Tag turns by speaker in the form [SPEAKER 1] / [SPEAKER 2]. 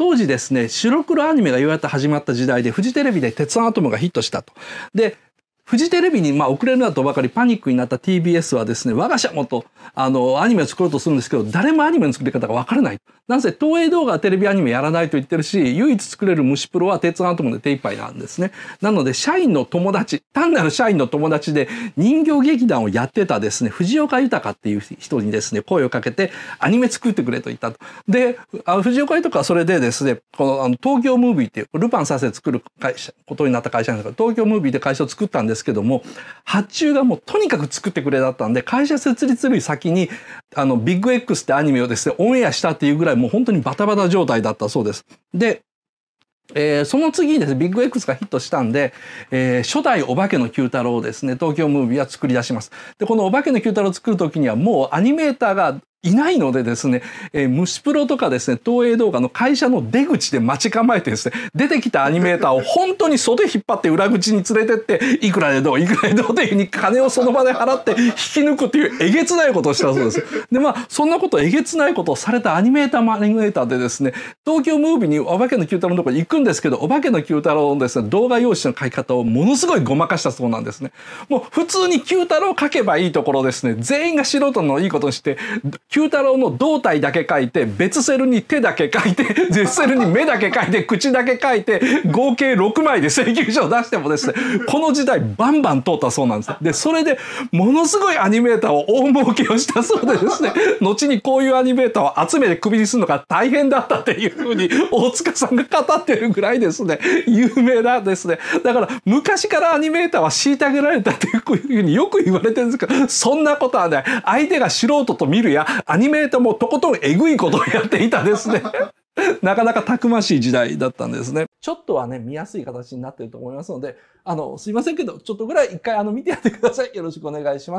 [SPEAKER 1] 当時ですね白黒アニメがようやって始まった時代でフジテレビで「鉄腕アトム」がヒットしたと。でフジテレビにまあ遅れるなとばかりパニックになった TBS はですね、我が社もと、あの、アニメを作ろうとするんですけど、誰もアニメの作り方がわからない。なんせ東映動画はテレビアニメやらないと言ってるし、唯一作れる虫プロは鉄腕アトムで手一杯なんですね。なので、社員の友達、単なる社員の友達で人形劇団をやってたですね、藤岡豊っていう人にですね、声をかけて、アニメ作ってくれと言ったと。で、あ藤岡豊はそれでですね、このあの東京ムービーっていう、ルパンさせ作る会社、ことになった会社なんですが、東京ムービーで会社を作ったんですですけども発注がもうとにかく作ってくれだったんで会社設立より先にあのビッグ X ってアニメをですねオンエアしたっていうぐらいもう本当にバタバタ状態だったそうです。でえー、その次にですね、ビッグ X がヒットしたんで、えー、初代お化けの Q 太郎をですね、東京ムービーは作り出します。で、このお化けの Q 太郎を作る時にはもうアニメーターがいないのでですね、えー、虫プロとかですね、東映動画の会社の出口で待ち構えてですね、出てきたアニメーターを本当に袖引っ張って裏口に連れてって、いくらでどう、いくらでどうというふうに金をその場で払って引き抜くっていうえげつないことをしたそうです。で、まあ、そんなことえげつないことをされたアニメーターマニメーターでですね、東京ムービーにお化けの九太郎のところに行くんですけど、お化けの九太郎のですね、動画用紙の書き方をものすごいごまかしたそうなんですね。もう普通に九太郎書けばいいところですね、全員が素人のいいことにして、九太郎の胴体だけ書いて、別セルに手だけ書いて、絶セルに目だけ書いて、口だけ書いて、合計6枚で請求書を出してもですね、この時代バンバン通ったそうなんです。で、それでものすごいアニメーターを大儲けをしたそうでですね、後にこういうアニメーターを集めて首にするのが大変だったっていうふうに大塚さんが語ってるぐらいですね、有名なですね。だから昔からアニメーターは虐げられたっていうふうによく言われてるんですけど、そんなことはね、相手が素人と見るや、アニメートもとことんえぐいことをやっていたですね。なかなかたくましい時代だったんですね。ちょっとはね、見やすい形になってると思いますので、あの、すいませんけど、ちょっとぐらい一回あの見てやってください。よろしくお願いします。